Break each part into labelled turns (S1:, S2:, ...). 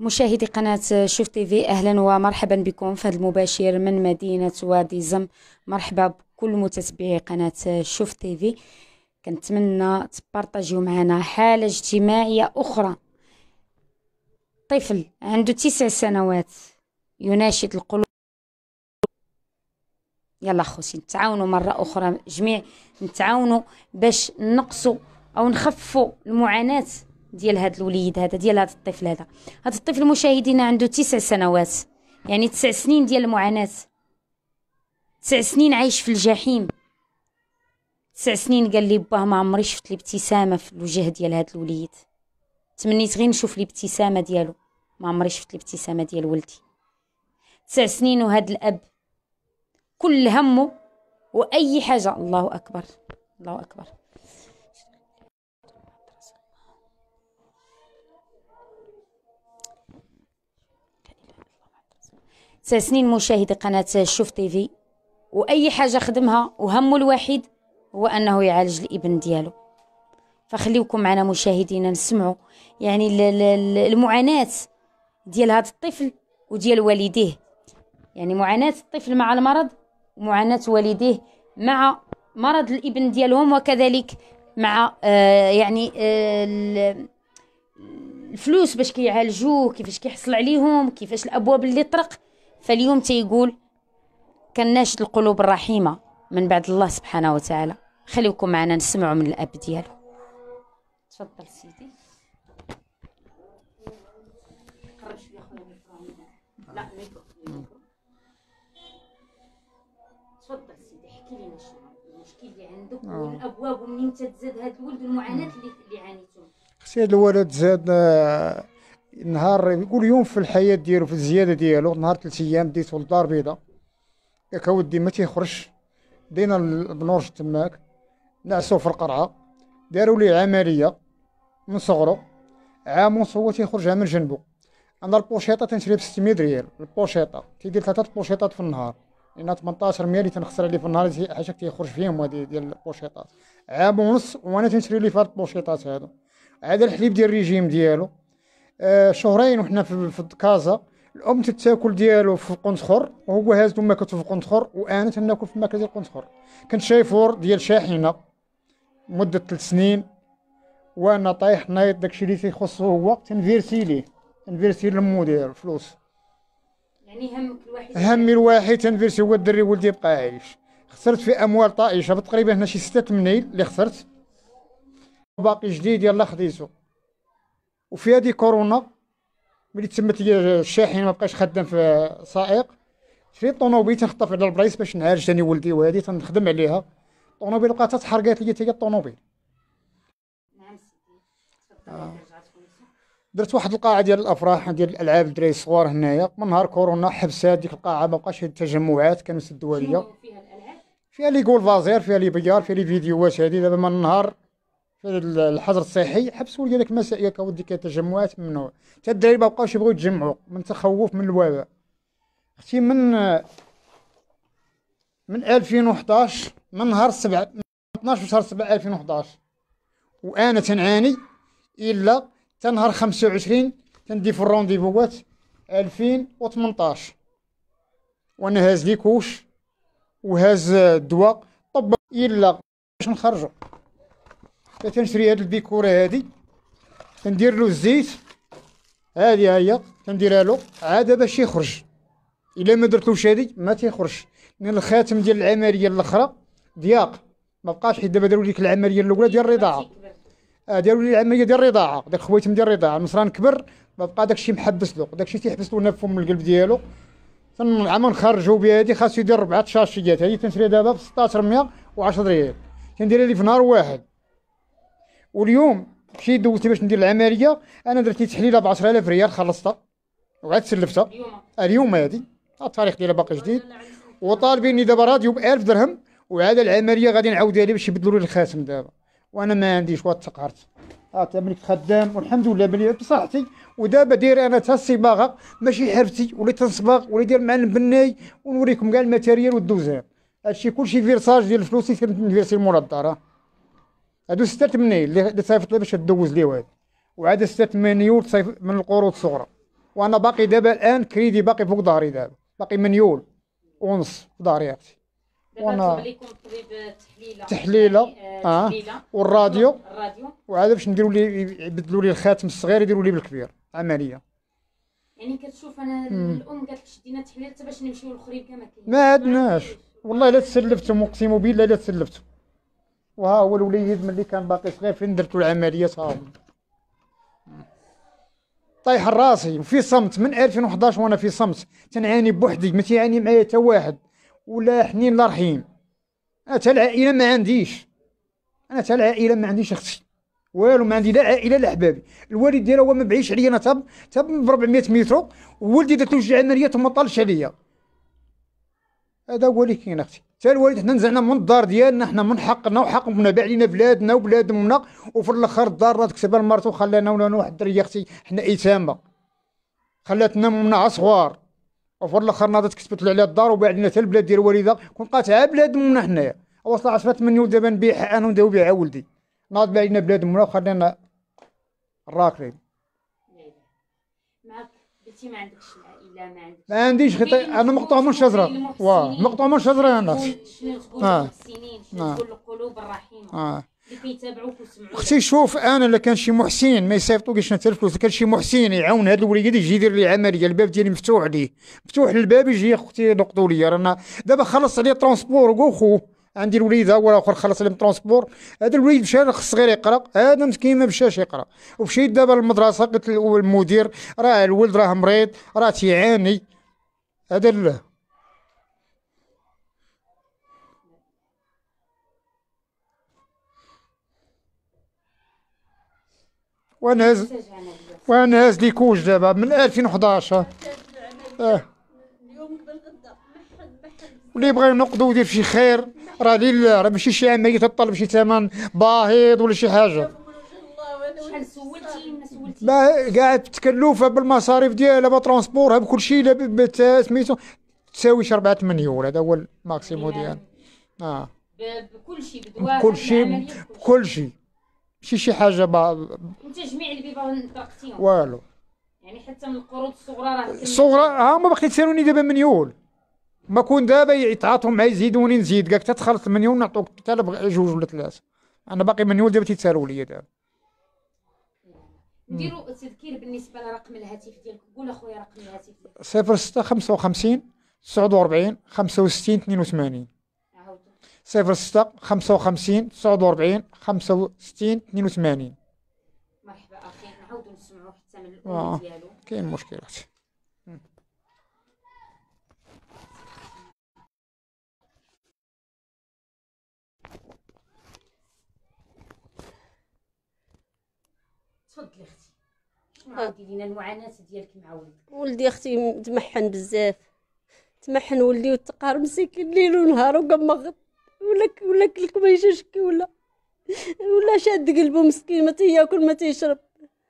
S1: مشاهدي قناة شوف تي في أهلا ومرحبا بكم في المباشر من مدينة وادي زم مرحبا بكل متتبعي قناة شوف تي في كنتمنى تبارطاجيو معنا حالة اجتماعية أخرى طفل عنده تسع سنوات يناشد القلوب يلا خوتي نتعاونوا مرة أخرى جميع نتعاونوا باش نقصوا أو نخفوا المعاناة ديال هذا الوليد هذا ديال هذا الطفل هذا هذا الطفل مشاهدينا عنده تسع سنوات يعني تسع سنين ديال المعاناة تسع سنين عايش في الجحيم تسع سنين قال لي باه ما عمري شفت الابتسامه في الوجه ديال هذا الوليد تمنيت غير نشوف الابتسامه ديالو ما عمري شفت الابتسامه ديال ولدي تسع سنين وهذا الاب كل همه واي حاجه الله اكبر الله اكبر سنين مشاهدي قناة شوف تيفي وأي حاجة خدمها وهمه الوحيد هو أنه يعالج الابن ديالو فخليوكم معنا مشاهدينا نسمعوا يعني المعاناة ديال هذا الطفل وديال والديه يعني معاناة الطفل مع المرض ومعاناة والديه مع مرض الابن ديالهم وكذلك مع آه يعني آه الفلوس باش كيعالجوه كيفاش كيحصل عليهم كيفاش الابواب اللي طرق فاليوم تيقول كناشد القلوب الرحيمة من بعد الله سبحانه وتعالى خليكم معنا نسمعوا من الأب ديالو تفضل سيدي تفضل سيدي احكي لنا المشكل اللي عندك آه. والابواب منين تتزاد هذا الولد المعاناه اللي عانيتو
S2: خصي هذا الولد زاد آه، نهار كل يوم في الحياة ديالو في الزيادة ديالو نهار ثلاث أيام ديتو للدار البيضاء ياك اودي ما تيخرجش دينا البنورج تماك نعسو في القرعة دارو لي عملية من صغرو عام ونص هو تيخرج من جنبو انا البوشيطه تنشري ب 600 ريال البوشيطه تيدير ثلاثه بوشيطات في النهار لان 18 ميه اللي تنخسر عليه في النهار حاجه تيخرج فيهم هذه ديال البوشيطات عام ونص وانا تنشري ليه في هاد البوشيطات هادو عاد الحليب ديال الريجيم ديالو آه، شهرين وحنا في كازا الام تتاكل ديالو في القنطخر وهو هاز ماكلته في القنطخر وانا تناكل في الماكله ديال القنطخر كنت شايفور ديال شاحنه مده ثلاث سنين وانا طايح نايض داكشي اللي تيخصو هو تنفيرسي ليه تنفيرسي ديالو الفلوس
S1: يعني همك الواحد
S2: همي الواحد تنفيرسي هو الدري ولدي يبقى عايش خسرت في اموال طائشه تقريبا هنا شي سته منيل اللي خسرت باقي جديد يلاه خديته وفي هذه كورونا ملي تمت لي الشاحن ما بقاش خدام في سائق شريت طونوبيل تنخطف على البلايص باش نعالج ثاني ولدي وهذه تنخدم عليها الطونوبيل بقات تحرقات لي هي الطونوبيل نعم آه. درت واحد القاعه ديال الافراح ديال الالعاب الدراري الصغار هنايا من نهار كورونا حبسات ديك القاعه ما بقاش التجمعات كانوا سدوا ليا فيها الألعاب فيها لي جول فازير فيها لي بيار فيها لي فيديوهات هذه دابا من نهار في الحظر الصحي حبسوا لي هذاك المساء ياك اودي تجمعات ممنوع حتى الدراري ما بقاوش يبغوا يتجمعوا من تخوف من الوباء اختي من من 2011 من نهار 7 12 شهر 7 2011 وانا تنعاني الا حتى نهار 25 تندي في الرونديفوات 2018 وانا هاز لي كوش وهاز الدواء طب الا باش نخرجوا كتنشري هاد البيكورة هادي كندير له الزيت هادي هي كنديرها له عاد باش يخرج الا ما درتلوش هادي ما تيخرجش من الخاتم ديال العملية الاخرى ضياق ما بقاش حيت دابا داروا ديك العملية الاولى ديال الرضاعة آه داروا لي العملية ديال الرضاعة داك خويتم ديال الرضاعة المصران كبر ما بقى داكشي محبس له داكشي تيحبس له نفهم من القلب ديالو عام نخرجوا بهادي خاصو يدير ربعة شاشيات هادي تنشري دابا ب 16 10 ريال كنديرها لي في نهار واحد واليوم مشيت دوزتي باش ندير العمليه انا درت لي تحليله ب 10000 ريال خلصتها وعاد سلفتها اليوم اليوم التاريخ ديالها باقي جديد وطالبيني دابا راديو ب 1000 درهم وعاد العمليه غادي نعاودها لي باش يبدلوا لي الخاتم دابا وانا ما عنديش واد تقهرت عرفت ملك خدام والحمد لله ملي بصحتي ودابا داير انا تا الصباغه ماشي حرفتي ولي تنصباغ ولي داير مع البناي ونوريكم كاع الماتيريال والدوزير هادشي كلشي فيرساج ديال ندير في فيرسي راه هادو ستة مني اللي صيفط لي باش دوز لي واحد وعاد ستة منيول تصيف من القروض الصغرى وانا باقي دابا الان كريدي باقي فوق داري دابا باقي منيول ونص في داري اختي وانا
S1: تحليله تحليله اه, آه، والراديو الراديو
S2: وعاد باش نديروا لي يبدلوا لي الخاتم الصغير يديروا لي بالكبير عمليه
S1: يعني كتشوف انا الام قالت لك شدينا تحليله حتى باش نمشيو للخريب كما كاين
S2: ما عندناش والله لا تسلفتهم اقسم بالله لا تسلفتهم وها هو الوليد ملي كان باقي صغير فين درتو العمليه صافي طايح راسي وفي صمت من 2011 وانا في صمت تنعاني بوحدي ما تيعاني معايا حتى واحد ولا حنين لا رحيم انا تا العائله ما عنديش انا تا العائله ما عنديش اختي والو ما عندي لا عائله لا احبابي الوالد ديالها هو ما بعيش عليا انا تاب تاب ب 400 متر وولدي درت له عمليه وما طالش عليا هذا هو اللي كاين اختي حتى الوالد حنا نزعنا من الدار ديالنا حنا من حقنا وحق باع لينا بلادنا وبلاد منا وفي الاخر الدار راه كسبها مرتو وخلانا ولا واحد الدريه اختي حنا ايتامه خلاتنا منا صغار وفي الاخر ناضت كسبت على الدار وباع لينا حتى البلاد ديال الوالده كون بقات عا بلاد منا حنايا وصل عشرة مني ودابا نبيعها انا ونداوي بها ولدي ناض باع لينا بلاد منا وخلانا راكرين
S1: معك قلتي ما عندكش
S2: ما عنديش ما خيط انا مقطوع من الشجره واه مقطوع من الشجره انا نفسي اه, آه. السنين شنو القلوب الرحيمه اه اختي شوف انا الا كان شي محسن ما يصيفطوكيش حتى الفلوس كان شي محسن يعاون هاد الوليد يجي يدير لي عمليه الباب ديالي مفتوح ليه مفتوح للباب يجي اختي نقطو لي رانا دابا خلص عليه الترونسبور وخو عندي الوليد هو الاخر خلص لي من الترونسبور هذا الوليد مشى الصغير يقرا هذا مسكين ما مشاش يقرا ومشيت دابا للمدرسه قلت المدير راه الولد راه مريض راه تيعاني هذا لا ونهز ونهز لي كوج دابا من 2011 اه واللي بغا ينقضوا ويدير شي خير راه لله راه ماشي شي عمليه تطلب شي ثمن باهظ ولا شي حاجه شحال سولتي ما قاعد تكلفها بالمصاريف ديالها بترونسبورها بكل شيء سميتو تساوي شي 4 8 يورو هذا هو الماكسيمو ديالها اه
S1: بكل شيء بدواء بكل شيء
S2: بكل شيء ماشي شي حاجه با
S1: وتجميع البيبان والو يعني حتى من القروض الصغرى راه الصغرى
S2: ها هما باقي تسالوني دابا مليون ما كون دابا يتعاطهم هاي يزيدوني نزيد كاك تتخلص مليون نعطوك حتى جوج ولا ثلاثه انا باقي مليون دابا تيتسالوا ليا دابا
S1: نديرو تذكير بالنسبه لرقم الهاتف ديالك قول اخويا رقم الهاتف ديالك
S2: 06 55 49 65 82 صفر ستة خمسة وخمسين تسعود وأربعين خمسة وستين اثنين وثمانين مرحبا أخي نعاودو نسمعو حتى من الأم آه، ديالو كاين أختي
S1: تفضلي اختي شنو آه. لينا المعاناه ديالك مع ولدك
S3: ولدي اختي تمحن بزاف تمحن ولدي وتقار مسكين ليل ونهار وكما غط ولا ولا كلك ما يجيش ولا ولا شاد قلبه مسكين ما تياكل ما تيشرب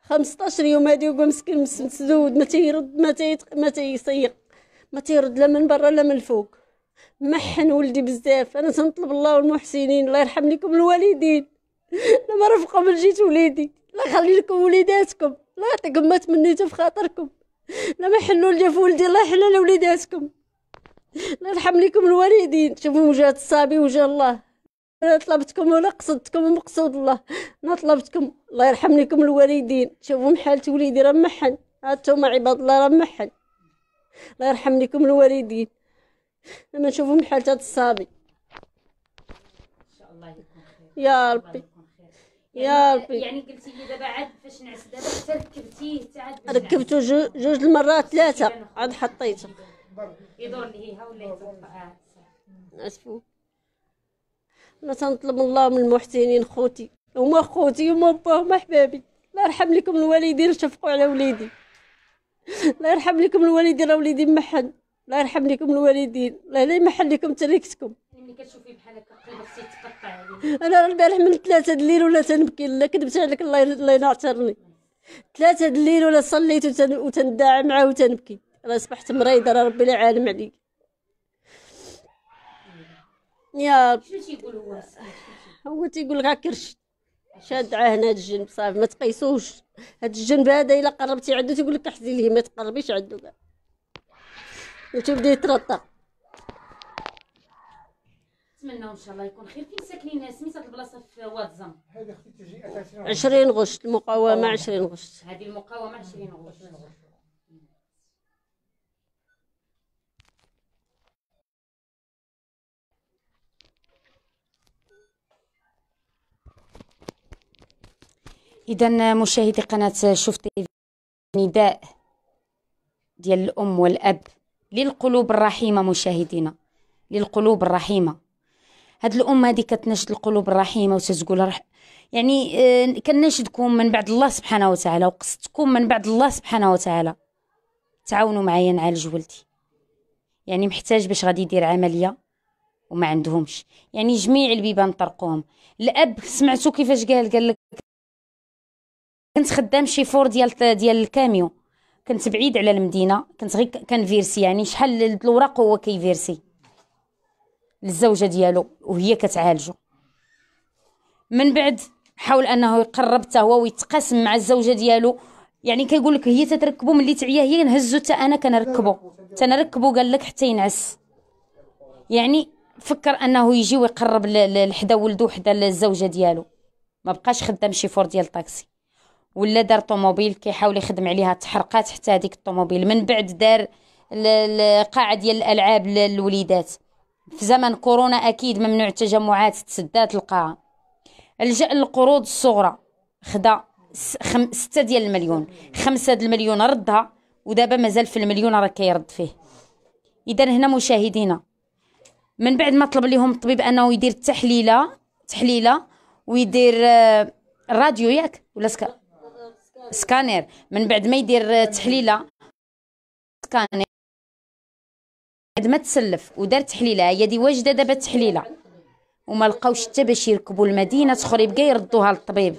S3: 15 يوم هادي وهو مسكين مسدود ما تيرد ما تيت ما تيسيق ما تيرد لا من برا لا من الفوق محن ولدي بزاف انا تنطلب الله والمحسنين الله يرحم لكم الوالدين ما رفقه من جيت وليدي لا خلي لكم وليداتكم لا يعطيكم ما تمنيتو في خاطركم لا ما يحلوا لي في ولدي الله يحنى لوليداتكم لا يرحم لكم الوالدين شوفوا وجهة الصبي وجه الله انا طلبتكم ولا قصدتكم ومقصود الله انا طلبتكم الله يرحم لكم الوالدين شوفوا محالة وليدي راه محن هانتوما عباد الله راه محل الله يرحم لكم الوالدين لما نشوفوا محالة الصبي يا ربي يعني يا ربي يعني
S1: قلتي لي دابا عاد فاش نعس دابا حتى ركبتيه حتى عاد ركبته جوج
S3: المرات ثلاثه عاد حطيته يدور ليها ولا يطبقها انا تنطلب من الله من المحسنين خوتي هما خوتي هما باهم احبابي الله يرحم لكم الوالدين شفقوا على وليدي الله يرحم لكم الوالدين راه وليدي محن الله يرحم لكم الوالدين الله لا يمحل لكم تركتكم انا البارح من ثلاثة الليل ولا تنبكي لا كذبت عليك الله الله ينعترني ثلاثة الليل ولا صليت وتن... وتنداعى معاه وتنبكي راه صبحت مريضة راه ربي لا عالم علي يا هو تيقول لك كرش شاد عهنا هاد الجنب صافي ما تقيسوش هاد الجنب هذا الا قربتي عندو تيقول لك احزي ليه ما تقربيش عندو كاع وتبدا يترطق
S1: نتمنوا ان شاء الله يكون خير فين ساكنين سميت هذه البلاصه في واتزم هذه اختي تجي اساسا 20 غشت المقاومه 20 غشت هذه المقاومه 20 غشت اذا مشاهدي قناه شوف نداء ديال الام والاب للقلوب الرحيمه مشاهدينا للقلوب الرحيمه هاد الام هادي كتنشد القلوب الرحيمه وتتقول رح يعني آه كننشدكم من بعد الله سبحانه وتعالى وقصدكم من بعد الله سبحانه وتعالى تعاونوا معايا نعالج ولدي يعني محتاج باش غادي يدير عمليه وما عندهمش يعني جميع البيبان طرقوهم الاب سمعتو كيفاش قال قال لك كنت خدام شي فور ديال ديال الكاميو كنت بعيد على المدينه كنت غير كنفيرسي يعني شحال الوراق هو كيفيرسي للزوجه ديالو وهي كتعالجه من بعد حاول انه يقرب حتى هو ويتقاسم مع الزوجه ديالو يعني كيقول لك هي تتركبو ملي تعيا هي نهزو حتى انا كنركبو حتى نركبو قال لك حتى ينعس يعني فكر انه يجي ويقرب لحدا ولدو حدا الزوجه ديالو ما بقاش خدام شي فور ديال الطاكسي ولا دار طوموبيل كيحاول يخدم عليها تحرقات حتى هذيك الطوموبيل من بعد دار القاعه ديال الالعاب للوليدات في زمن كورونا اكيد ممنوع التجمعات تسدات القاعه الجا للقروض الصغرى خدا خم... ستة ديال المليون خمسة ديال المليون ردها ودابا مازال في المليون راه كيرد فيه اذا هنا مشاهدينا من بعد ما طلب ليهم الطبيب انه يدير التحليله تحليله ويدير الراديو آه، ياك ولا سكا سكانير من بعد ما يدير آه، تحليله سكانير بعد ما تسلف ودار تحليله هي دي واجده دابا التحليله وما لقاوش حتى باش يركبوا المدينه تخرب بقى يردوها للطبيب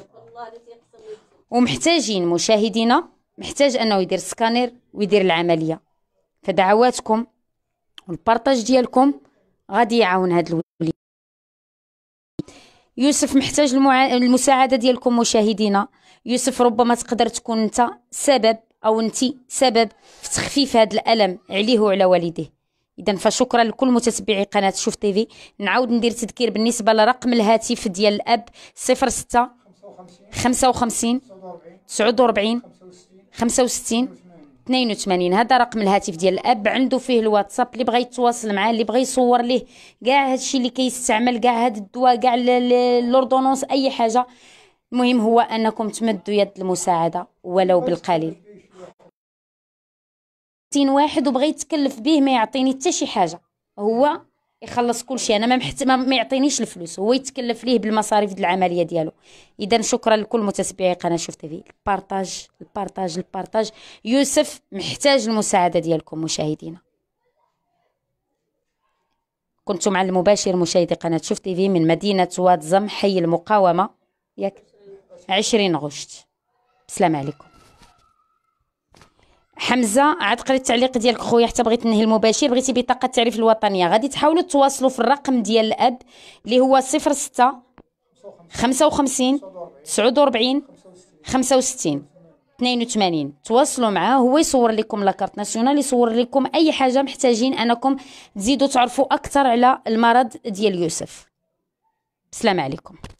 S1: ومحتاجين مشاهدينا محتاج انه يدير سكانير ويدير العمليه فدعواتكم والبارطاج ديالكم غادي يعاون هاد الوليد يوسف محتاج المع... المساعده ديالكم مشاهدينا يوسف ربما تقدر تكون انت سبب او انت سبب في تخفيف هذا الالم عليه وعلى والديه اذا فشكرا لكل متتبعي قناه شوف تي في نعاود ندير تذكير بالنسبه لرقم الهاتف ديال الاب 06 55 49 65 82 هذا رقم الهاتف ديال الاب عنده فيه الواتساب اللي بغى يتواصل معاه اللي بغى يصور ليه كاع هادشي اللي كيستعمل كاع هاد الدواء كاع لوردونونس اي حاجه المهم هو انكم تمدوا يد المساعده ولو بالقليل 60 واحد وبغى يتكلف به ما يعطيني حتى شي حاجه هو يخلص كل شيء انا ما محت... ما يعطينيش الفلوس هو يتكلف ليه بالمصاريف ديال العمليه ديالو اذا شكرا لكل متتبعي قناه شوف في البارطاج البارطاج البارطاج يوسف محتاج المساعده ديالكم مشاهدينا كنت مع المباشر مشاهدي قناه شوف في من مدينه واد زم حي المقاومه ياك 20 غشت السلام عليكم حمزه عاد قريت التعليق ديالك خويا حتى بغيت نهي المباشر بغيتي بطاقه التعريف الوطنيه غادي تحاولوا تواصلوا في الرقم ديال الاب اللي هو 06 55 49 65 82 تواصلوا معاه هو يصور لكم لاكارت ناسيونال يصور لكم اي حاجه محتاجين انكم تزيدوا تعرفوا اكثر على المرض ديال يوسف السلام عليكم